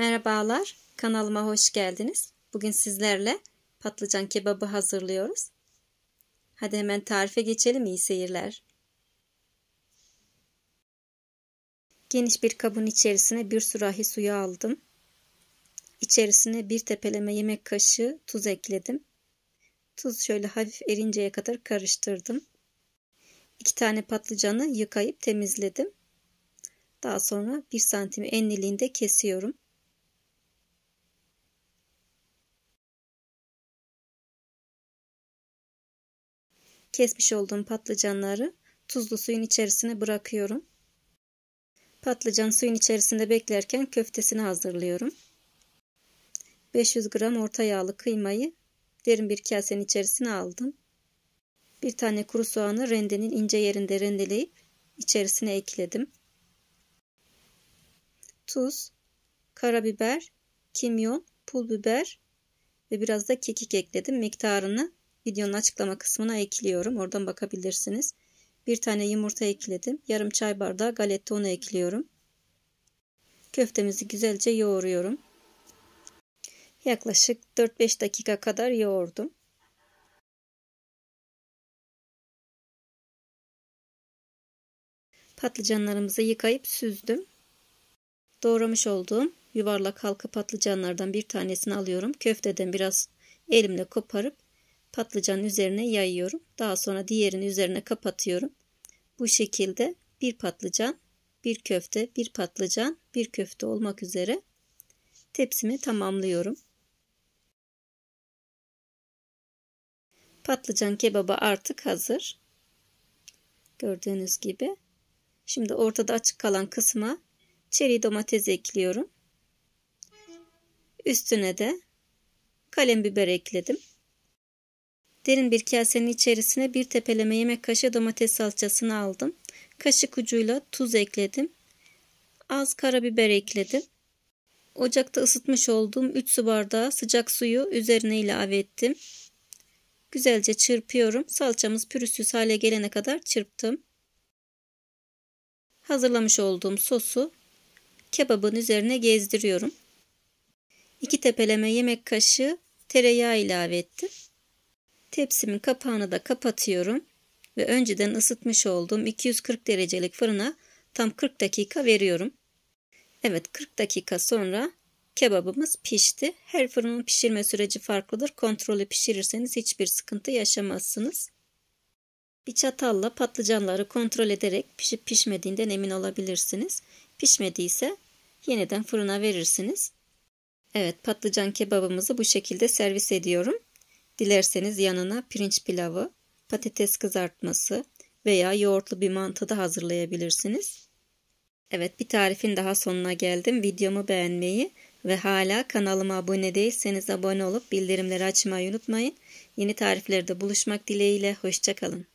Merhabalar, kanalıma hoş geldiniz. Bugün sizlerle patlıcan kebabı hazırlıyoruz. Hadi hemen tarife geçelim, iyi seyirler. Geniş bir kabın içerisine bir sürahi suyu aldım. İçerisine bir tepeleme yemek kaşığı tuz ekledim. Tuz şöyle hafif erinceye kadar karıştırdım. İki tane patlıcanı yıkayıp temizledim. Daha sonra 1 santim enliliğinde kesiyorum. Kesmiş olduğum patlıcanları tuzlu suyun içerisine bırakıyorum. Patlıcan suyun içerisinde beklerken köftesini hazırlıyorum. 500 gram orta yağlı kıymayı derin bir kasenin içerisine aldım. Bir tane kuru soğanı rendenin ince yerinde rendeleyip içerisine ekledim. Tuz, karabiber, kimyon, pul biber ve biraz da kekik ekledim. Miktarını Videonun açıklama kısmına ekliyorum. Oradan bakabilirsiniz. Bir tane yumurta ekledim. Yarım çay bardağı galette unu ekliyorum. Köftemizi güzelce yoğuruyorum. Yaklaşık 4-5 dakika kadar yoğurdum. Patlıcanlarımızı yıkayıp süzdüm. Doğramış olduğum yuvarlak halka patlıcanlardan bir tanesini alıyorum. Köfteden biraz elimle koparıp patlıcanın üzerine yayıyorum. Daha sonra diğerini üzerine kapatıyorum. Bu şekilde bir patlıcan, bir köfte, bir patlıcan, bir köfte olmak üzere tepsimi tamamlıyorum. Patlıcan kebabı artık hazır. Gördüğünüz gibi. Şimdi ortada açık kalan kısma çeri domates ekliyorum. Üstüne de kalem biber ekledim. Derin bir kasenin içerisine bir tepeleme yemek kaşığı domates salçasını aldım. Kaşık ucuyla tuz ekledim. Az karabiber ekledim. Ocakta ısıtmış olduğum 3 su bardağı sıcak suyu üzerine ilave ettim. Güzelce çırpıyorum. Salçamız pürüzsüz hale gelene kadar çırptım. Hazırlamış olduğum sosu kebabın üzerine gezdiriyorum. 2 tepeleme yemek kaşığı tereyağı ilave ettim. Tepsimin kapağını da kapatıyorum ve önceden ısıtmış olduğum 240 derecelik fırına tam 40 dakika veriyorum. Evet 40 dakika sonra kebabımız pişti. Her fırının pişirme süreci farklıdır. Kontrollü pişirirseniz hiçbir sıkıntı yaşamazsınız. Bir çatalla patlıcanları kontrol ederek pişip pişmediğinden emin olabilirsiniz. Pişmediyse yeniden fırına verirsiniz. Evet patlıcan kebabımızı bu şekilde servis ediyorum. Dilerseniz yanına pirinç pilavı, patates kızartması veya yoğurtlu bir mantı da hazırlayabilirsiniz. Evet bir tarifin daha sonuna geldim. Videomu beğenmeyi ve hala kanalıma abone değilseniz abone olup bildirimleri açmayı unutmayın. Yeni tariflerde buluşmak dileğiyle. Hoşçakalın.